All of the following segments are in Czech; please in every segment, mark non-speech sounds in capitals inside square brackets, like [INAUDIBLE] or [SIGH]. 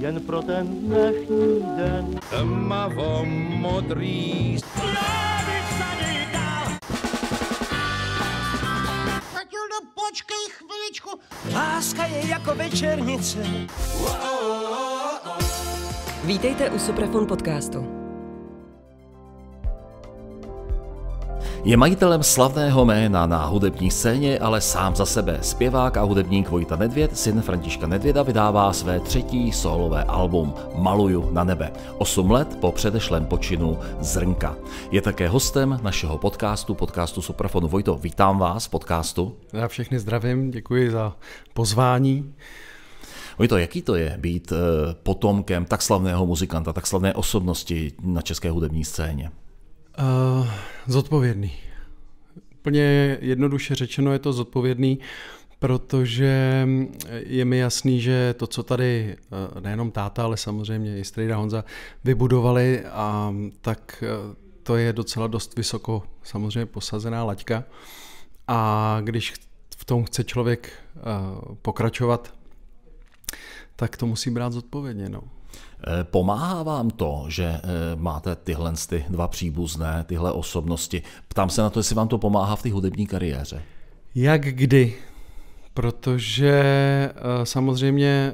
jen pro ten dnešní den. Tmavo modrý. počkej chviličku. Láska je jako večernice. Vítejte u Suprafon podcastu. Je majitelem slavného jména na hudební scéně, ale sám za sebe. Zpěvák a hudebník Vojta Nedvěd, syn Františka Nedvěda, vydává své třetí solové album Maluju na nebe. Osm let po předešlém počinu Zrnka. Je také hostem našeho podcastu, podcastu Suprafonu. Vojto, vítám vás v podcastu. Já všechny zdravím, děkuji za pozvání. Vojto, jaký to je být eh, potomkem tak slavného muzikanta, tak slavné osobnosti na české hudební scéně? Eh, zodpovědný. Úplně jednoduše řečeno je to zodpovědný, protože je mi jasný, že to, co tady eh, nejenom táta, ale samozřejmě i Strejda Honza vybudovali, a tak eh, to je docela dost vysoko samozřejmě posazená laťka. A když v tom chce člověk pokračovat, tak to musí brát zodpovědně. No. Eh, pomáhá vám to, že eh, máte tyhle ty dva příbuzné, tyhle osobnosti? Ptám se na to, jestli vám to pomáhá v té hudební kariéře. Jak kdy? Protože eh, samozřejmě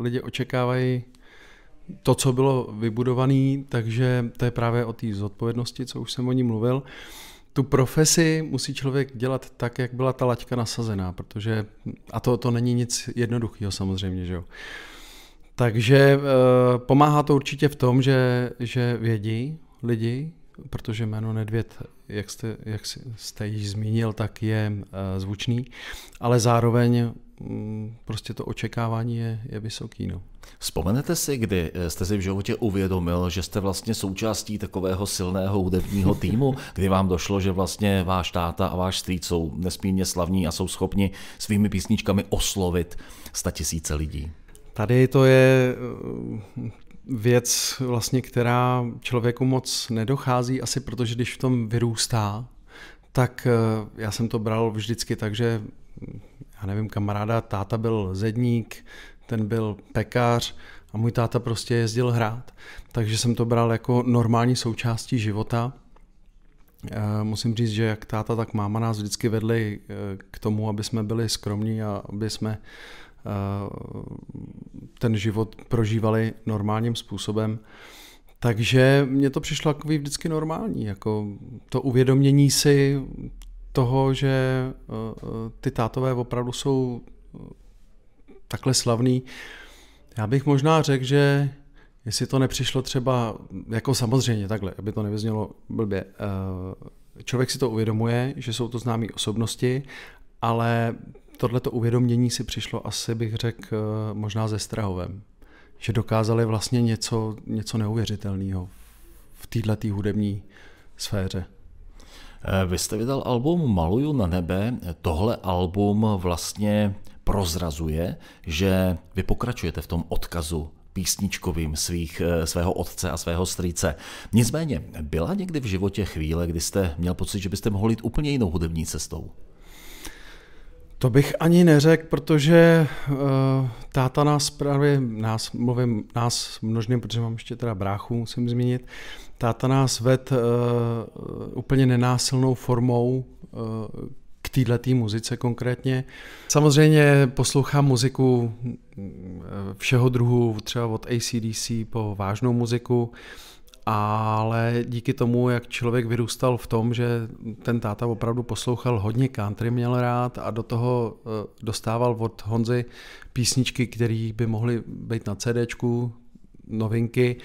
lidi očekávají to, co bylo vybudované, takže to je právě o té zodpovědnosti, co už jsem o ní mluvil. Tu profesi musí člověk dělat tak, jak byla ta laťka nasazená, protože, a to, to není nic jednoduchého samozřejmě, že jo. Takže eh, pomáhá to určitě v tom, že, že vědí lidi, protože jméno Nedvěd, jak jste, jak jste již zmínil, tak je eh, zvučný, ale zároveň mm, prostě to očekávání je, je vysoký. No. Vzpomenete si, kdy eh, jste si v životě uvědomil, že jste vlastně součástí takového silného hudebního týmu, [LAUGHS] kdy vám došlo, že vlastně váš táta a váš strýc jsou nesmírně slavní a jsou schopni svými písničkami oslovit tisíce lidí? Tady to je eh, věc, vlastně, která člověku moc nedochází, asi protože když v tom vyrůstá, tak eh, já jsem to bral vždycky tak, že já nevím, kamaráda, táta byl zedník, ten byl pekař a můj táta prostě jezdil hrát. Takže jsem to bral jako normální součástí života. Eh, musím říct, že jak táta, tak máma nás vždycky vedli k tomu, aby jsme byli skromní a aby jsme Eh, ten život prožívali normálním způsobem. Takže mně to přišlo jako vždycky normální, jako to uvědomění si toho, že eh, eh, ty tátové opravdu jsou takhle slavný. Já bych možná řekl, že jestli to nepřišlo třeba, jako samozřejmě takhle, aby to nevyznělo blbě, člověk si to uvědomuje, že jsou to známé osobnosti, ale Tohleto uvědomění si přišlo asi, bych řekl, eh, možná ze Strahovem. Že dokázali vlastně něco, něco neuvěřitelného v této hudební sféře. Eh, vy jste vydal album Maluju na nebe. Tohle album vlastně prozrazuje, že vy pokračujete v tom odkazu písničkovým svých, eh, svého otce a svého strýce. Nicméně, byla někdy v životě chvíle, kdy jste měl pocit, že byste mohl jít úplně jinou hudební cestou? To bych ani neřekl, protože uh, táta nás právě, nás, mluvím nás množným, protože mám ještě teda bráchu, musím zmínit, táta nás ved uh, úplně nenásilnou formou uh, k této muzice konkrétně. Samozřejmě poslouchám muziku všeho druhu, třeba od ACDC po vážnou muziku, ale díky tomu, jak člověk vyrůstal v tom, že ten táta opravdu poslouchal hodně country, měl rád a do toho eh, dostával od Honzy písničky, které by mohly být na CDčku, novinky,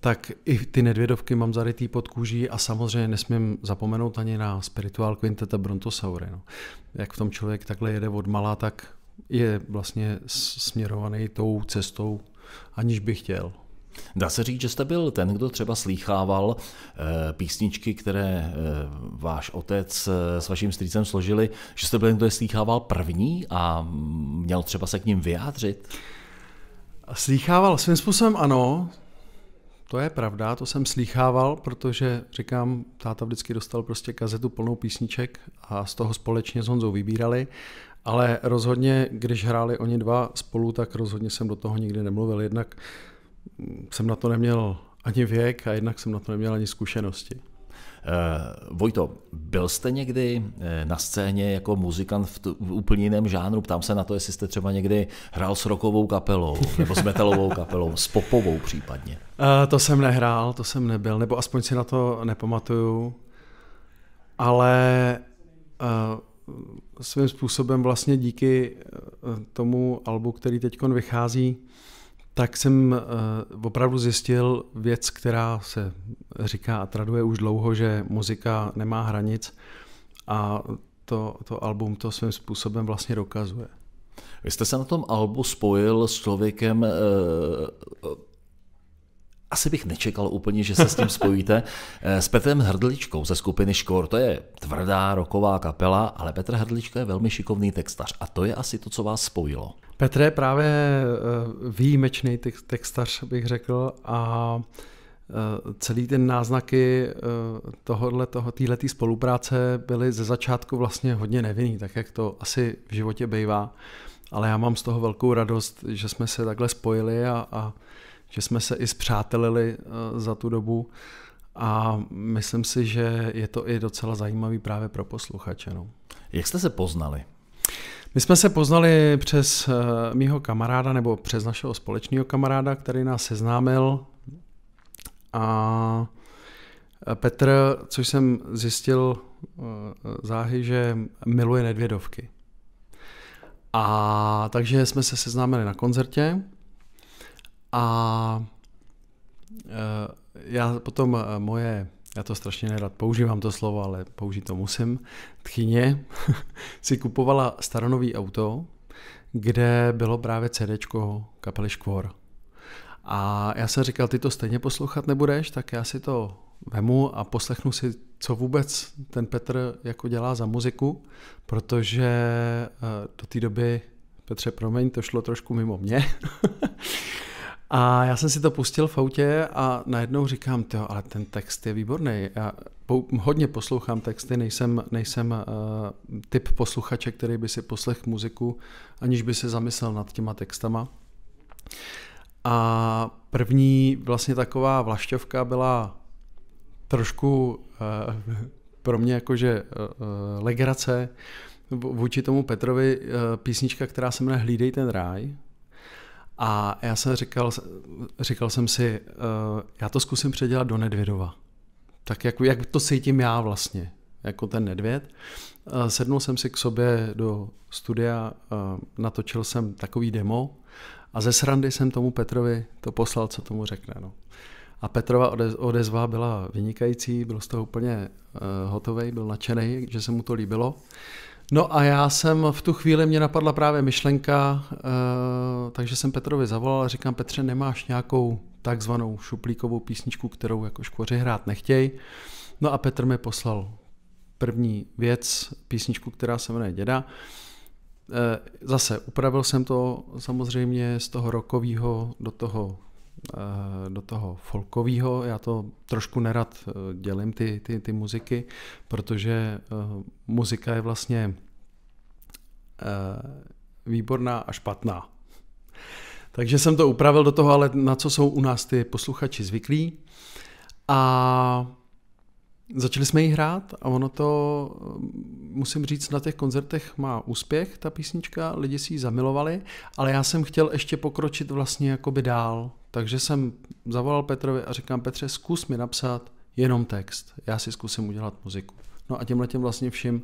tak i ty nedvědovky mám zarytý pod kůží a samozřejmě nesmím zapomenout ani na spirituál kvinteta Brontosaury. No. Jak v tom člověk takhle jede od malá, tak je vlastně směrovaný tou cestou, aniž by chtěl. Dá se říct, že jste byl ten, kdo třeba slýchával eh, písničky, které eh, váš otec eh, s vaším strýcem složili, že jste byl ten, kdo je slýchával první a měl třeba se k ním vyjádřit? Slýchával svým způsobem ano, to je pravda, to jsem slýchával, protože říkám, táta vždycky dostal prostě kazetu plnou písniček a z toho společně s Honzou vybírali, ale rozhodně, když hráli oni dva spolu, tak rozhodně jsem do toho nikdy nemluvil. Jednak jsem na to neměl ani věk a jednak jsem na to neměl ani zkušenosti. Uh, Vojto, byl jste někdy eh, na scéně jako muzikant v, t- v úplně jiném žánru? Ptám se na to, jestli jste třeba někdy hrál s rokovou kapelou, nebo s metalovou kapelou, s popovou případně. Uh, to jsem nehrál, to jsem nebyl, nebo aspoň si na to nepamatuju. Ale uh, svým způsobem vlastně díky tomu albu, který teď vychází, tak jsem eh, opravdu zjistil věc, která se říká a traduje už dlouho, že muzika nemá hranic a to, to album to svým způsobem vlastně dokazuje. Vy jste se na tom albu spojil s člověkem, eh, asi bych nečekal úplně, že se s tím spojíte, [LAUGHS] eh, s Petrem Hrdličkou ze skupiny Škor. To je tvrdá roková kapela, ale Petr Hrdlička je velmi šikovný textař a to je asi to, co vás spojilo. Petr je právě eh, výjimečný textař, bych řekl, a eh, celý ty náznaky tohohle, toho, téhletý spolupráce byly ze začátku vlastně hodně nevinný, tak jak to asi v životě bývá. Ale já mám z toho velkou radost, že jsme se takhle spojili a, a že jsme se i zpřátelili eh, za tu dobu a myslím si, že je to i docela zajímavý právě pro posluchače. No. Jak jste se poznali? My jsme se poznali přes eh, mýho kamaráda nebo přes našeho společného kamaráda, který nás seznámil a eh, Petr, což jsem zjistil záhy, že miluje nedvědovky. A takže jsme se seznámili na koncertě a eh, já potom eh, moje, já to strašně nerad používám to slovo, ale použít to musím, tchyně [LAUGHS] si kupovala staronový auto, kde bylo právě CD kapely Škvor. A já jsem říkal, ty to stejně poslouchat nebudeš, tak já si to vemu a poslechnu si, co vůbec ten Petr jako dělá za muziku, protože eh, do té doby, Petře, promiň, to šlo trošku mimo mě. [LAUGHS] A já jsem si to pustil v autě a najednou říkám, jo, ale ten text je výborný. Já hodně poslouchám texty, nejsem, nejsem uh, typ posluchače, který by si poslech muziku, aniž by se zamyslel nad těma textama. A první vlastně taková vlašťovka byla trošku uh, pro mě jakože uh, legrace vůči tomu Petrovi uh, písnička, která se jmenuje Hlídej ten ráj, a já jsem říkal, říkal jsem si, uh, já to zkusím předělat do Nedvědova. Tak jak, jak to cítím já vlastně, jako ten Nedvěd. Uh, sednul jsem si k sobě do studia, uh, natočil jsem takový demo a ze srandy jsem tomu Petrovi to poslal, co tomu řekne. No. A Petrova odezva byla vynikající, byl z toho úplně uh, hotový, byl nadšený, že se mu to líbilo. Uh, No a já jsem v tu chvíli, mě napadla právě myšlenka, eh, takže jsem Petrovi zavolal a říkám, Petře, nemáš nějakou takzvanou šuplíkovou písničku, kterou jako škvoři hrát nechtějí. No a Petr mi poslal první věc, písničku, která se jmenuje Děda. Eh, zase upravil jsem to samozřejmě z toho rokového do toho Eh, do toho folkového. Já to trošku nerad eh, dělím, ty, ty, ty muziky, protože eh, muzika je vlastně výborná a špatná. Takže jsem to upravil do toho, ale na co jsou u nás ty posluchači zvyklí. A začali jsme ji hrát a ono to, musím říct, na těch koncertech má úspěch, ta písnička, lidi si ji zamilovali, ale já jsem chtěl ještě pokročit vlastně jakoby dál. Takže jsem zavolal Petrovi a říkám, Petře, zkus mi napsat jenom text, já si zkusím udělat muziku. No a tímhle tím vlastně vším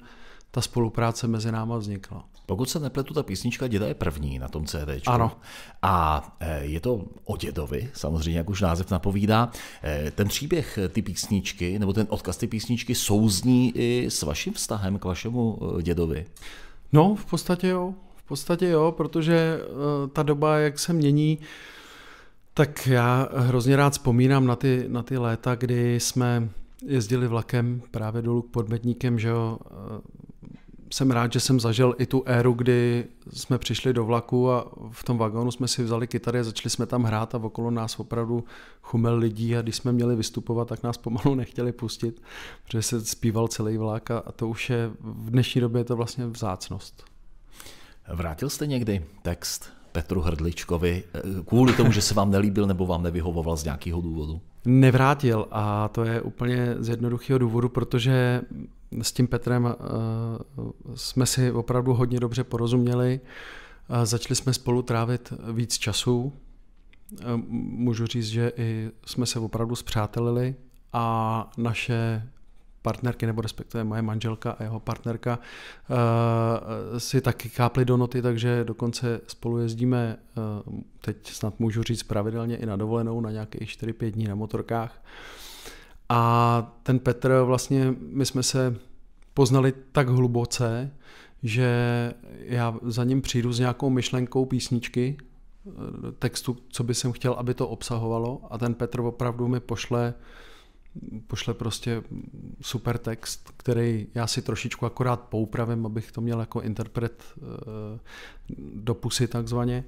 ta spolupráce mezi náma vznikla. Pokud se nepletu, ta písnička Děda je první na tom CD. Ano. A e, je to o dědovi, samozřejmě, jak už název napovídá. E, ten příběh e, ty písničky, nebo ten odkaz ty písničky souzní i s vaším vztahem k vašemu dědovi? No, v podstatě jo. V podstatě jo, protože ta doba, jak se mění, tak já hrozně rád vzpomínám na ty, na ty léta, kdy jsme jezdili vlakem právě dolů k podmetníkem, že jo. Eh, jsem rád, že jsem zažil i tu éru, kdy jsme přišli do vlaku a v tom vagónu jsme si vzali kytary a začali jsme tam hrát a okolo nás opravdu chumel lidí a když jsme měli vystupovat, tak nás pomalu [LAUGHS] nechtěli pustit, protože se zpíval celý vlak a, to už je, v dnešní době je to vlastně vzácnost. Vrátil jste někdy text Petru Hrdličkovi eh, kvůli tomu, že se vám nelíbil nebo vám nevyhovoval z nějakého důvodu? Nevrátil a to je úplně z jednoduchého důvodu, protože s tím Petrem eh, jsme si opravdu hodně dobře porozuměli. začali jsme spolu trávit víc času. Eh, můžu říct, že i jsme se opravdu zpřátelili a naše partnerky, nebo respektive moje manželka a jeho partnerka, eh, si taky kápli do noty, takže dokonce spolu jezdíme, eh, teď snad můžu říct pravidelně i na dovolenou, na nějakých 4-5 dní na motorkách. A ten Petr vlastně, my jsme se poznali tak hluboce, že já za ním přijdu s nějakou myšlenkou písničky, eh, textu, co by jsem chtěl, aby to obsahovalo a ten Petr opravdu mi pošle uh, pošle prostě super text, který já si trošičku akorát poupravím, abych to měl jako interpret eh, do pusy takzvaně.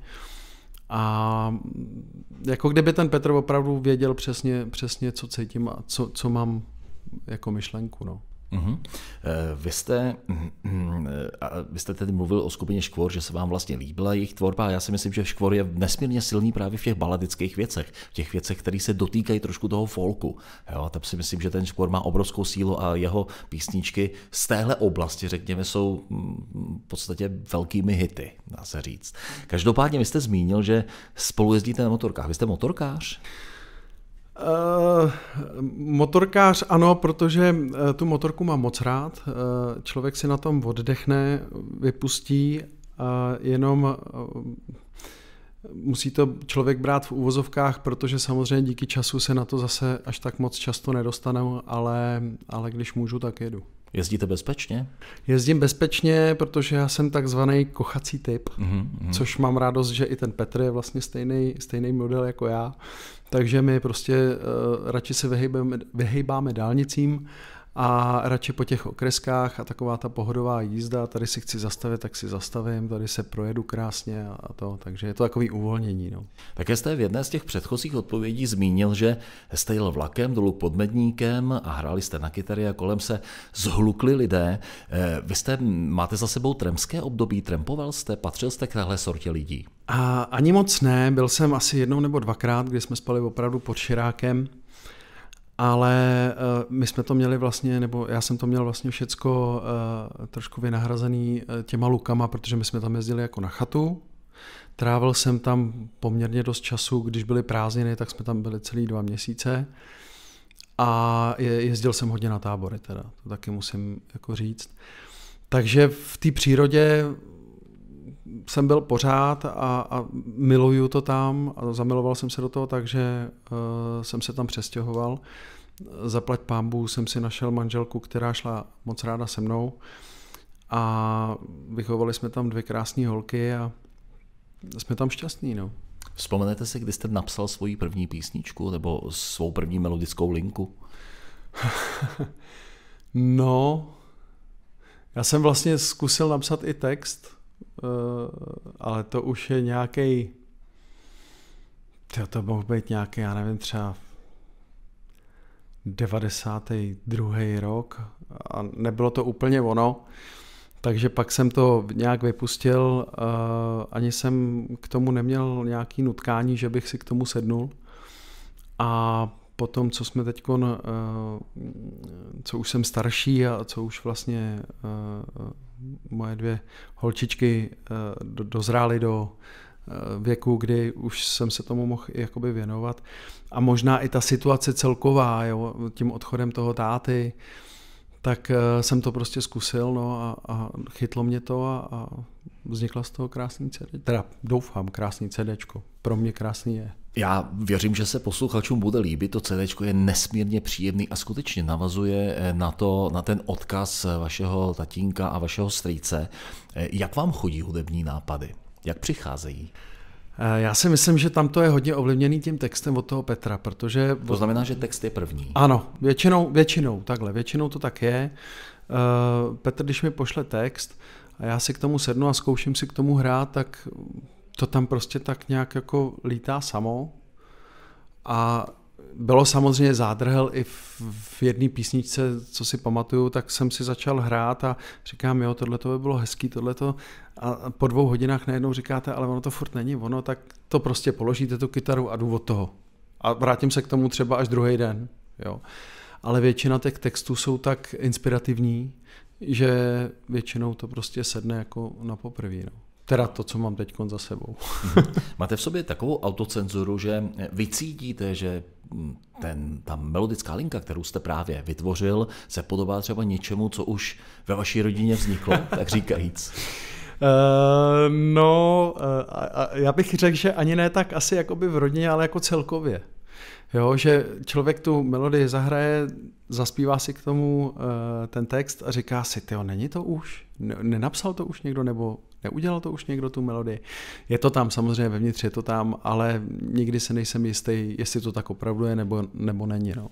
A jako kdyby ten Petr opravdu věděl přesně, přesně co cítím a co, co mám jako myšlenku. No. Mm-hmm. Vy, jste, eh, vy jste tedy mluvil o skupině Škvor, že se vám vlastně líbila jejich tvorba a já si myslím, že Škvor je nesmírně silný právě v těch baladických věcech, v těch věcech, které se dotýkají trošku toho folku. Jo, tam si myslím, že ten Škvor má obrovskou sílu a jeho písničky z téhle oblasti, řekněme, jsou mm, v podstatě velkými hity, dá se říct. Každopádně vy jste zmínil, že spolu jezdíte na motorkách. Vy jste motorkář? Eh, motorkář ano, protože eh, tu motorku mám moc rád. Eh, člověk si na tom oddechne, vypustí, jenom musí to člověk brát v úvozovkách, protože samozřejmě díky času se na to zase až tak moc často nedostanu, ale, ale když můžu, tak jedu. Jezdíte bezpečně? Jezdím bezpečně, protože já jsem takzvaný kochací typ, mm-hmm. což mám radost, že i ten Petr je vlastně stejný, stejný model jako já. Takže my prostě uh, radši se vyhejbáme, vyhejbáme dálnicím a radši po těch okreskách a taková ta pohodová jízda, tady si chci zastavit, tak si zastavím, tady se projedu krásně a to, takže je to takový uvolnění. No. Také jste v jedné z těch předchozích odpovědí zmínil, že jste jel vlakem dolů pod Medníkem a hráli jste na kytary a kolem se zhlukli lidé. Eh, vy jste, máte za sebou tremské období, trampoval jste, patřil jste k téhle sortě lidí? A ani moc ne, byl jsem asi jednou nebo dvakrát, kdy jsme spali opravdu pod širákem, ale eh, my jsme to měli vlastně, nebo já jsem to měl vlastně všecko eh, trošku vynahrazený eh, těma lukama, protože my jsme tam jezdili jako na chatu, Trávil jsem tam poměrně dost času, když byly prázdniny, tak jsme tam byli celý dva měsíce. A jezdil jsem hodně na tábory teda, to taky musím jako říct. Takže v té přírodě jsem byl pořád a, a miluju to tam a zamiloval jsem se do toho, takže uh, jsem se tam přestěhoval. Zaplať pámbu jsem si našel manželku, která šla moc ráda se mnou a vychovali jsme tam dvě krásné holky a jsme tam šťastní. No. Vzpomenete si, kdy jste napsal svoji první písničku nebo svou první melodickou linku? [LAUGHS] no, já jsem vlastně zkusil napsat i text, Eh, ale to už je nějaký. To, to mohl být nějaký, já nevím, třeba 92. rok a nebylo to úplně ono. Takže pak jsem to nějak vypustil, eh, ani jsem k tomu neměl nějaký nutkání, že bych si k tomu sednul. A potom, co jsme teď, eh, co už jsem starší a co už vlastně moje dvě holčičky eh, dozrály do eh, věku, kdy už jsem se tomu mohl jakoby věnovat. A možná i ta situace celková, jo, tím odchodem toho táty, tak eh, jsem to prostě zkusil no, a, a chytlo mě to a, a vznikla z toho krásný CD. Teda doufám, krásný CD. Pro mě krásný je. Já věřím, že se posluchačům bude líbit. To CD je nesmírně příjemný a skutečně navazuje eh, na, to, na ten odkaz eh, vašeho tatínka a vašeho strýce. Eh, jak vám chodí hudební nápady? Jak přicházejí? Já si myslím, že tam to je hodně ovlivněný tím textem od toho Petra, protože... To znamená, že text je první. Ano, většinou, většinou, takhle, většinou to tak je. Petr, když mi pošle text a já si k tomu sednu a zkouším si k tomu hrát, tak to tam prostě tak nějak jako lítá samo a bylo samozřejmě zádrhel i v, v jedné písničce, co si pamatuju, tak jsem si začal hrát a říkám, jo, tohle to by bylo hezký, tohle to. A po dvou hodinách najednou říkáte, ale ono to furt není ono, tak to prostě položíte tu kytaru a jdu od toho. A vrátím se k tomu třeba až druhý den. Jo. Ale většina těch textů jsou tak inspirativní, že většinou to prostě sedne jako na poprvé. No. Teda to, co mám teď za sebou. Mhm. Máte v sobě takovou autocenzuru, že vycítíte, že ten, ta melodická linka, kterou jste právě vytvořil, se podobá třeba něčemu, co už ve vaší rodině vzniklo, tak říkajíc. Uh, no, uh, a, já bych řekl, že ani ne tak asi jakoby v rodině, ale jako celkově. Jo, že člověk tu melodii zahraje, zaspívá si k tomu uh, ten text a říká si, ty, není to už? N- nenapsal to už někdo, nebo neudělal to už někdo tu melodii. Je to tam samozřejmě vevnitř, je to tam, ale nikdy se nejsem jistý, jestli to tak opravdu je nebo, nebo není. No.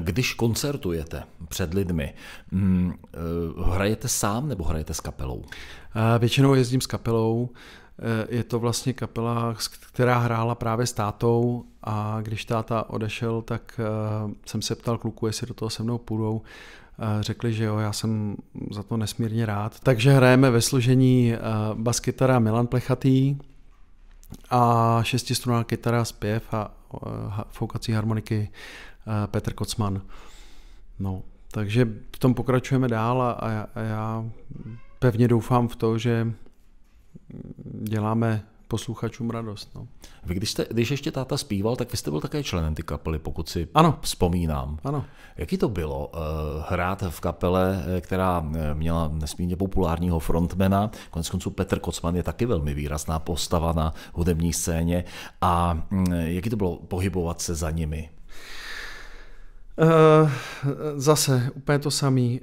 Když koncertujete před lidmi, mm, eh, hrajete sám nebo hrajete s kapelou? Eh, většinou jezdím s kapelou. Eh, je to vlastně kapela, která hrála právě s tátou a když táta odešel, tak jsem se ptal kluku, jestli do toho se mnou půjdou řekli, že jo, já jsem za to nesmírně rád. Takže hrajeme ve složení eh, baskytara Milan Plechatý a šestistruná kytara, zpěv a eh, foukací harmoniky eh, Petr Kocman. No, takže v tom pokračujeme dál a, a já pevně doufám v to, že děláme posluchačům radost. No. Vy když, jste, když ještě táta zpíval, tak vy jste byl také členem ty kapely, pokud si ano. vzpomínám. Ano. Jaký to bylo eh, hrát v kapele, eh, která eh, měla nesmírně populárního frontmana, konec konců Petr Kocman je taky velmi výrazná postava na hudební scéně a mm, jaký to bylo pohybovat se za nimi? Zase úplně to samý,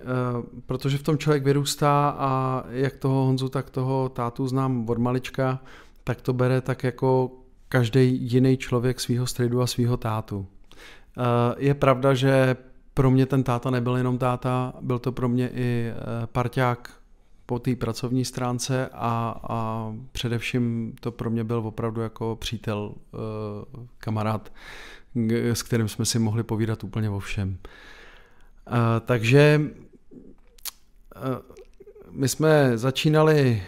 protože v tom člověk vyrůstá a jak toho Honzu, tak toho tátu znám od malička tak to bere tak jako každý jiný člověk svého středu a svého tátu. Eh, je pravda, že pro mě ten táta nebyl jenom táta, byl to pro mě i eh, parťák po té pracovní stránce a, a především to pro mě byl opravdu jako přítel, eh, kamarád, s kterým jsme si mohli povídat úplně o všem. Takže my jsme začínali,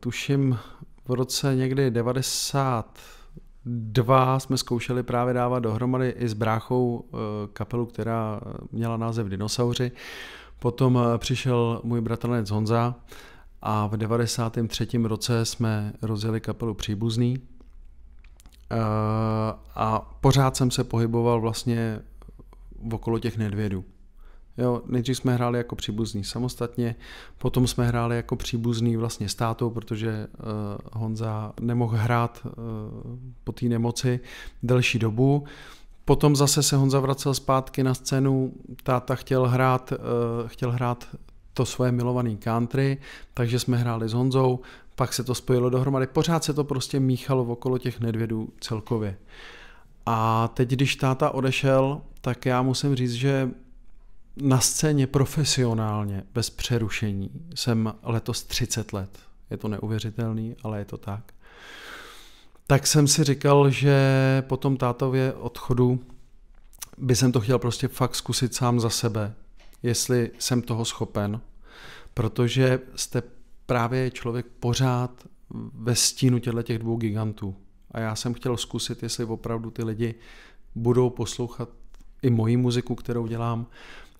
tuším, v roce někdy 92 jsme zkoušeli právě dávat dohromady i s bráchou eh, kapelu, která měla název Dinosauři. Potom eh, přišel můj bratranec Honza a v 93. roce jsme rozjeli kapelu Příbuzný. Eh, a pořád jsem se pohyboval vlastně okolo těch nedvědů. Jo, nejdřív jsme hráli jako příbuzný samostatně, potom jsme hráli jako příbuzný vlastně státu, protože uh, Honza nemohl hrát uh, po té nemoci delší dobu. Potom zase se Honza vracel zpátky na scénu, táta chtěl hrát, uh, chtěl hrát to svoje milované country, takže jsme hráli s Honzou, pak se to spojilo dohromady, pořád se to prostě míchalo okolo těch nedvědů celkově. A teď, když táta odešel, tak já musím říct, že na scéně profesionálně, bez přerušení, jsem letos 30 let. Je to neuvěřitelný, ale je to tak. Tak jsem si říkal, že po tom tátově odchodu by jsem to chtěl prostě fakt zkusit sám za sebe, jestli jsem toho schopen, protože jste právě člověk pořád ve stínu těchto těch dvou gigantů. A já jsem chtěl zkusit, jestli opravdu ty lidi budou poslouchat i moji muziku, kterou dělám,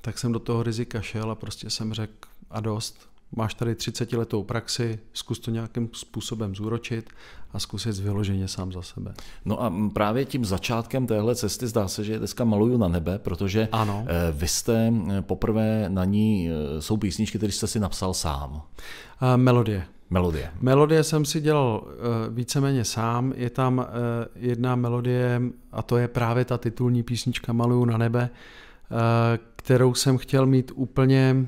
tak jsem do toho rizika šel a prostě jsem řekl a dost, máš tady 30 letou praxi, zkus to nějakým způsobem zúročit a zkusit vyloženě sám za sebe. No a právě tím začátkem téhle cesty zdá se, že dneska maluju na nebe, protože ano. Eh, vy jste poprvé na ní, eh, jsou písničky, které jste si napsal sám. A melodie. Melodie. Melodie jsem si dělal eh, víceméně sám. Je tam jedna melodie a to je právě ta titulní písnička Maluju na nebe, kterou jsem chtěl mít úplně...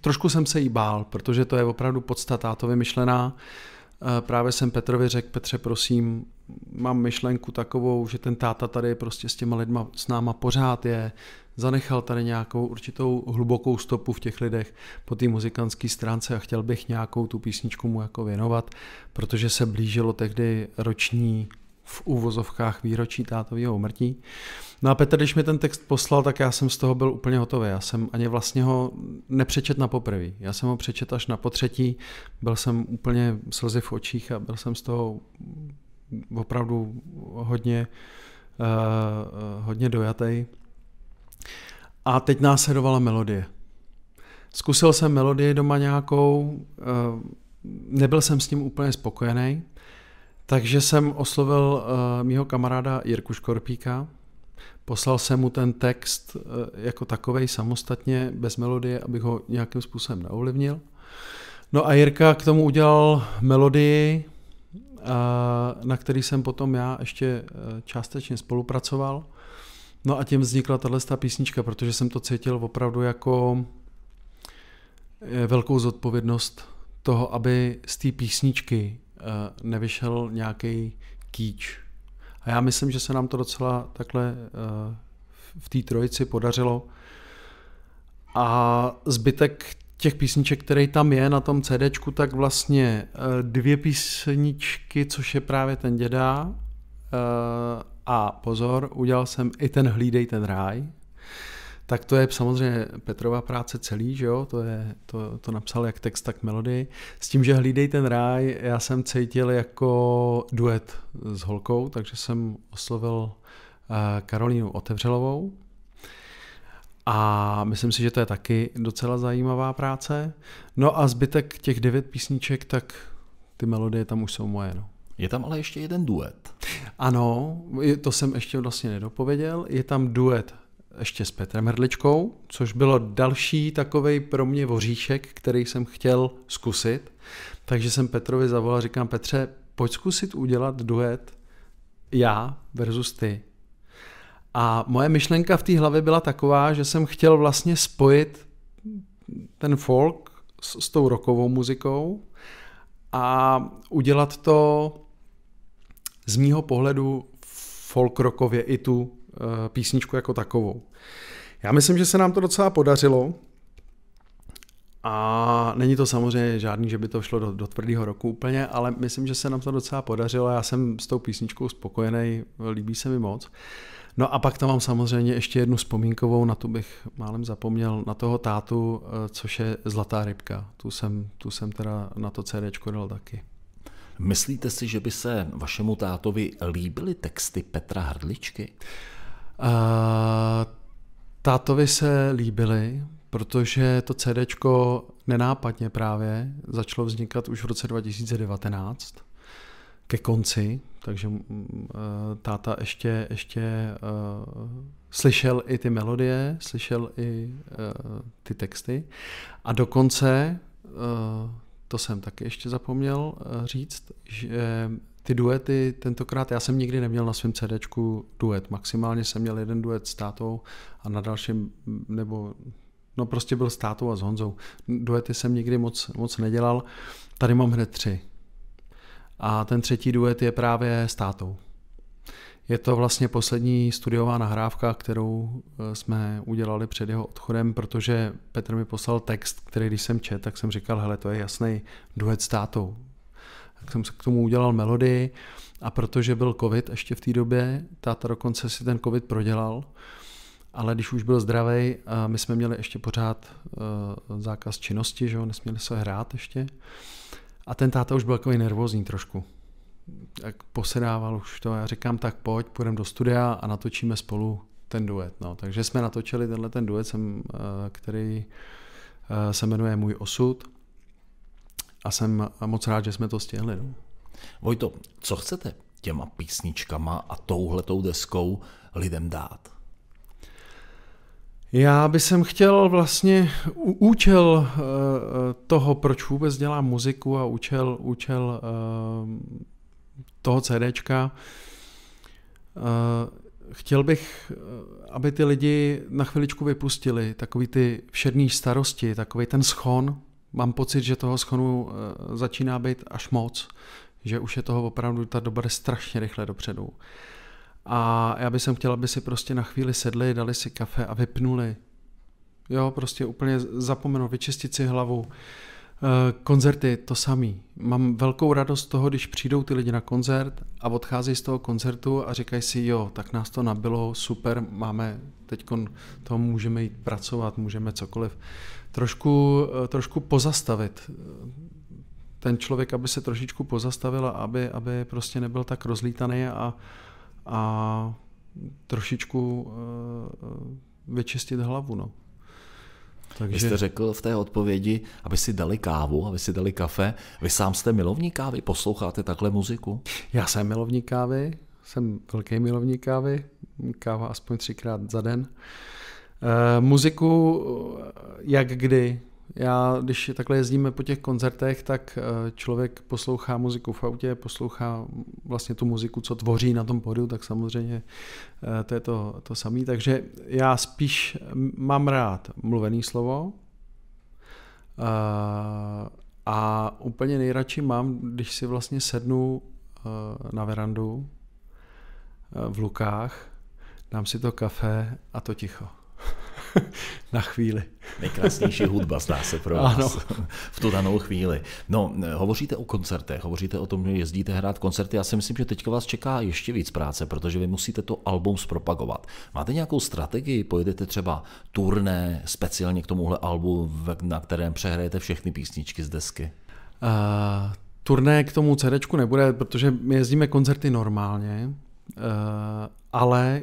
Trošku jsem se jí bál, protože to je opravdu podstata, to vymyšlená. Eh, právě jsem Petrovi řekl, Petře, prosím, mám myšlenku takovou, že ten táta tady prostě s těma lidma s náma pořád je, zanechal tady nějakou určitou hlubokou stopu v těch lidech po té muzikantské stránce a chtěl bych nějakou tu písničku mu jako věnovat, protože se blížilo tehdy roční v úvozovkách výročí tátového umrtí. No a Petr, když mi ten text poslal, tak já jsem z toho byl úplně hotový. Já jsem ani vlastně ho nepřečet na poprvé. Já jsem ho přečet až na potřetí. Byl jsem úplně slzy v očích a byl jsem z toho opravdu hodně, uh, hodně dojatý. A teď následovala melodie. Zkusil jsem melodii doma nějakou, uh, nebyl jsem s tím úplně spokojený. Takže jsem oslovil uh, mýho kamaráda Jirku Škorpíka, poslal jsem mu ten text uh, jako takovej samostatně, bez melodie, abych ho nějakým způsobem neovlivnil. No a Jirka k tomu udělal melodii, uh, na který jsem potom já ještě uh, částečně spolupracoval. No a tím vznikla tahle písnička, protože jsem to cítil opravdu jako velkou zodpovědnost toho, aby z té písničky Eh, nevyšel nějaký kýč. A já myslím, že se nám to docela takhle eh, v té trojici podařilo. A zbytek těch písniček, který tam je na tom CD, tak vlastně eh, dvě písničky, což je právě ten děda. A pozor, udělal jsem i ten Hlídej ten ráj, tak to je samozřejmě Petrova práce celý, že jo? To, je, to, to napsal jak text, tak melodii. S tím, že Hlídej ten ráj, já jsem cítil jako duet s holkou, takže jsem oslovil eh, Karolínu Otevřelovou, a myslím si, že to je taky docela zajímavá práce. No a zbytek těch devět písniček, tak ty melodie tam už jsou moje. No. Je tam ale ještě jeden duet. Ano, to jsem ještě vlastně nedopověděl. Je tam duet ještě s Petrem Hrdličkou, což bylo další takovej pro mě voříšek, který jsem chtěl zkusit. Takže jsem Petrovi zavolal říkám, Petře, pojď zkusit udělat duet já versus ty. A moje myšlenka v té hlavě byla taková, že jsem chtěl vlastně spojit ten folk s, s tou rokovou muzikou a udělat to z mýho pohledu folk rockově i tu Eh, písničku jako takovou. Já myslím, že se nám to docela podařilo. A není to samozřejmě žádný, že by to šlo do, do tvrdého roku úplně, ale myslím, že se nám to docela podařilo. Já jsem s tou písničkou spokojený, líbí se mi moc. No a pak tam mám samozřejmě ještě jednu vzpomínkovou, na tu bych málem zapomněl, na toho tátu, eh, což je Zlatá rybka. Tu jsem, tu jsem teda na to CD dal taky. Myslíte si, že by se vašemu tátovi líbily texty Petra Hrdličky? A tátovi se líbily, protože to CDčko nenápadně právě začalo vznikat už v roce 2019 ke konci, takže mm, eh, táta ještě, ještě uh, slyšel i ty melodie, slyšel i uh, ty texty a dokonce, uh, to jsem taky ještě zapomněl říct, že ty duety tentokrát, já jsem nikdy neměl na svém CDčku duet. Maximálně jsem měl jeden duet s tátou a na dalším, nebo no prostě byl s tátou a s Honzou. Duety jsem nikdy moc, moc nedělal. Tady mám hned tři. A ten třetí duet je právě s tátou. Je to vlastně poslední studiová nahrávka, kterou eh, jsme udělali před jeho odchodem, protože Petr mi poslal text, který když jsem čet, tak jsem říkal, hele, to je jasný duet s tátou tak jsem k tomu udělal melodii a protože byl covid ještě v té době, táta dokonce si ten covid prodělal, ale když už byl zdravý, my jsme měli ještě pořád eh, zákaz činnosti, že jo, nesměli se hrát ještě. A ten táta už byl takový nervózní trošku. Tak posedával už to, já říkám, tak pojď, půjdeme do studia a natočíme spolu ten duet. No. Takže jsme natočili tenhle ten duet, eh, který eh, se jmenuje Můj osud a jsem moc rád, že jsme to stihli. No. Vojto, co chcete těma písničkama a touhletou deskou lidem dát? Já bych jsem chtěl vlastně účel eh, toho, proč vůbec dělám muziku a účel, účel eh, toho CDčka, eh, chtěl bych, aby ty lidi na chviličku vypustili takový ty všední starosti, takový ten schon, mám pocit, že toho schonu eh, začíná být až moc, že už je toho opravdu, ta doba jde strašně rychle dopředu. A já bych chtěl, aby si prostě na chvíli sedli, dali si kafe a vypnuli. Jo, prostě úplně zapomenu, vyčistit si hlavu. Eh, koncerty, to samý. Mám velkou radost toho, když přijdou ty lidi na koncert a odcházejí z toho koncertu a říkají si, jo, tak nás to nabilo, super, máme teď to můžeme jít pracovat, můžeme cokoliv trošku, eh, trošku pozastavit. Eh, ten člověk, aby se trošičku pozastavil, aby, aby prostě nebyl tak rozlítaný a, a trošičku eh, vyčistit hlavu. No. Takže... Vy jste řekl v té odpovědi, aby si dali kávu, aby si dali kafe. Vy sám jste milovník kávy, posloucháte takhle muziku? Já jsem milovník kávy, jsem velký milovník kávy, káva aspoň třikrát za den. Uh, Uh, muziku, eh, jak kdy. Já, když takhle jezdíme po těch koncertech, tak eh, člověk poslouchá muziku v autě, poslouchá vlastně tu muziku, co tvoří na tom podiu, tak samozřejmě to je to, to samé. Takže já spíš mám rád mluvený slovo a úplně nejradši mám, když si vlastně sednu na verandu v Lukách, dám si to kafe a to ticho. [LAUGHS] na chvíli. Nejkrásnější hudba, zdá se pro vás ano. [LAUGHS] v tu danou chvíli. No, eh, hovoříte o koncertech, hovoříte o tom, že jezdíte hrát koncerty. Já si myslím, že teďka vás čeká ještě víc práce, protože vy musíte to album zpropagovat. Máte nějakou strategii? Pojedete třeba turné speciálně k tomuhle albu, na kterém přehrajete všechny písničky z desky? Uh, turné k tomu CDčku nebude, protože my jezdíme koncerty normálně, eh, ale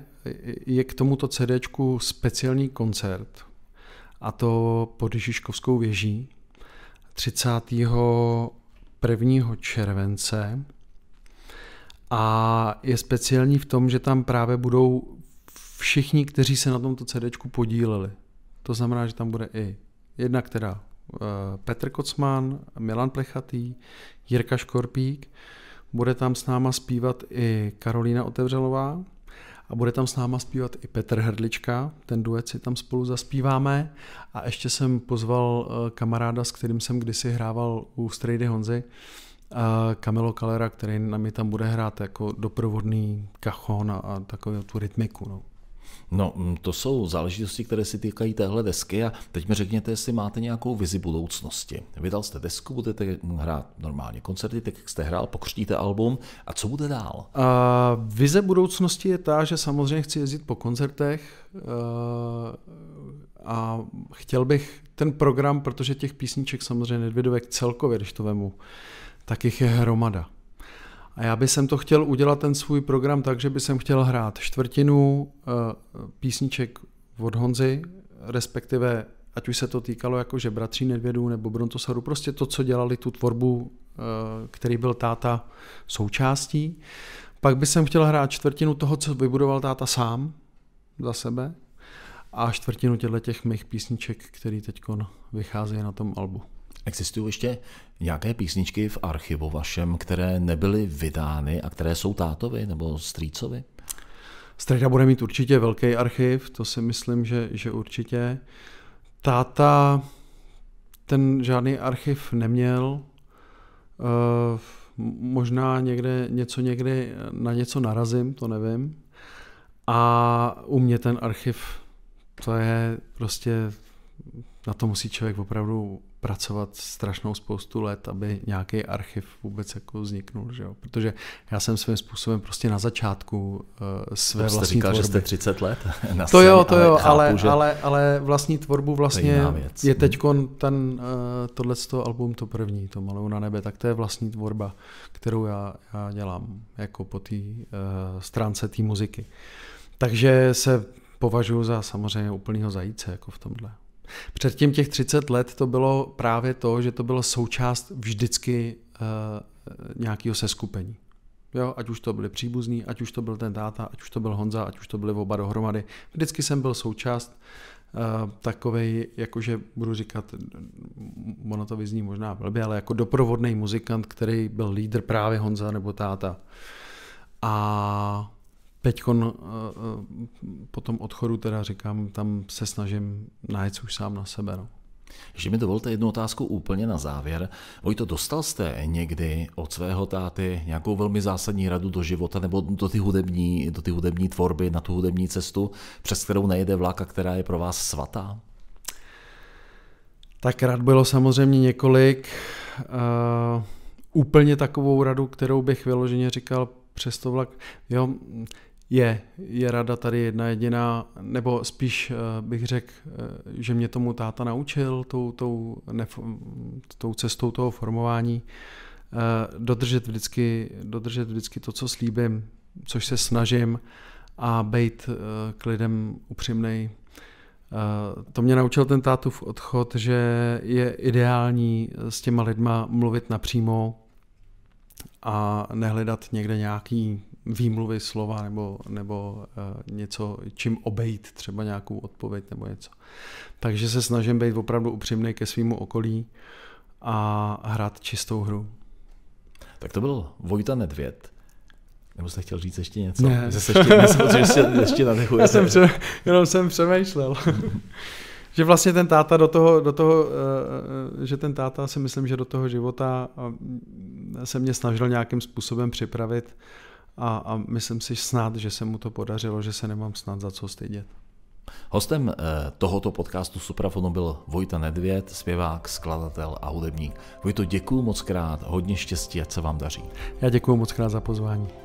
je k tomuto CD speciální koncert, a to pod Žižkovskou věží 31. července. A je speciální v tom, že tam právě budou všichni, kteří se na tomto CD podíleli. To znamená, že tam bude i jedna, která eh, Petr Kocman, Milan Plechatý, Jirka Škorpík, bude tam s náma zpívat i Karolína Otevřelová, a bude tam s náma zpívat i Petr Hrdlička, ten duet si tam spolu zaspíváme a ještě jsem pozval eh, kamaráda, s kterým jsem kdysi hrával u Strejdy Honzy, eh, Kamilo Kalera, který nám mi tam bude hrát jako doprovodný kachon a, a takovou tu rytmiku. No. No, mm, to jsou záležitosti, které se týkají téhle desky a teď mi řekněte, jestli máte nějakou vizi budoucnosti. Vydal jste desku, budete hrát normálně koncerty, tak jak jste hrál, pokřtíte album a co bude dál? Uh, vize budoucnosti je ta, že samozřejmě chci jezdit po koncertech uh, a chtěl bych ten program, protože těch písniček samozřejmě Nedvědovek celkově, když to vemu, tak jich je hromada a já bych sem to chtěl udělat ten svůj program tak, že bych jsem chtěl hrát čtvrtinu eh, písniček od Honzy, respektive ať už se to týkalo jako že bratří Nedvědů nebo Brontosauru, prostě to, co dělali tu tvorbu, eh, který byl táta součástí. Pak by jsem chtěl hrát čtvrtinu toho, co vybudoval táta sám za sebe a čtvrtinu těchto těch mých písniček, které teď vycházejí na tom albu. Existují ještě nějaké písničky v archivu vašem, které nebyly vydány a které jsou tátovi nebo strýcovi? Strejda bude mít určitě velký archiv, to si myslím, že, že určitě. Táta ten žádný archiv neměl. Eh, možná někde něco někdy na něco narazím, to nevím. A u mě ten archiv, to je prostě, na to musí člověk opravdu pracovat strašnou spoustu let, aby nějaký archiv vůbec jako vzniknul, že jo? Protože já jsem svým způsobem prostě na začátku uh, své to vlastní říkal, tvorby. že jste 30 let [LAUGHS] na To jo, to ale jo, chápu, ale, že... ale, ale vlastní tvorbu vlastně je, je mm. teď ten, uh, tohleto album to první, to Malou na nebe, tak to je vlastní tvorba, kterou já, já dělám jako po té uh, stránce té muziky. Takže se považuji za samozřejmě úplného zajíce jako v tomhle. Předtím těch 30 let to bylo právě to, že to bylo součást vždycky uh, nějakého seskupení. Jo, ať už to byli příbuzní, ať už to byl ten táta, ať už to byl Honza, ať už to byly oba dohromady. Vždycky jsem byl součást uh, takovej, jakože budu říkat, ono to vyzní možná blbě, ale jako doprovodný muzikant, který byl lídr právě Honza nebo táta. A Teď eh, eh, po tom odchodu teda říkám, tam se snažím najít už sám na sebe. No. Ještě mi dovolte jednu otázku úplně na závěr. Vojto, dostal jste někdy od svého táty nějakou velmi zásadní radu do života nebo do ty hudební, do ty hudební tvorby, na tu hudební cestu, přes kterou nejede vlaka, která je pro vás svatá? Tak rad bylo samozřejmě několik. Uh, úplně takovou radu, kterou bych vyloženě říkal přes to vlak. Jo, je, je rada tady jedna jediná, nebo spíš eh, bych řekl, eh, že mě tomu táta naučil tou, tou, nef, tou cestou toho formování, eh, dodržet vždycky, dodržet vždycky to, co slíbím, což se snažím a být k lidem upřímnej. To mě naučil ten tátův odchod, že je ideální s těma lidma mluvit napřímo a nehledat někde nějaký výmluvy slova nebo, nebo eh, něco, čím obejít třeba nějakou odpověď nebo něco. Takže se snažím být opravdu upřímný ke svýmu okolí a hrát čistou hru. Tak to byl Vojta Nedvěd. Nebo jste chtěl říct ještě něco? Ne. Jste ještě, jste ještě, na nadechujete. Já jsem pře- jenom jsem přemýšlel. [LAUGHS] že vlastně ten táta do toho, do toho, eh, eh, že ten táta si myslím, že do toho života mm, se mě snažil nějakým způsobem připravit a, a myslím si snad, že se mu to podařilo, že se nemám snad za co stydět. Hostem eh, tohoto podcastu Suprafonu byl Vojta Nedvěd, zpěvák, skladatel a hudebník. Vojto, děkuji moc krát, hodně štěstí, ať se vám daří. Já děkuji moc krát za pozvání.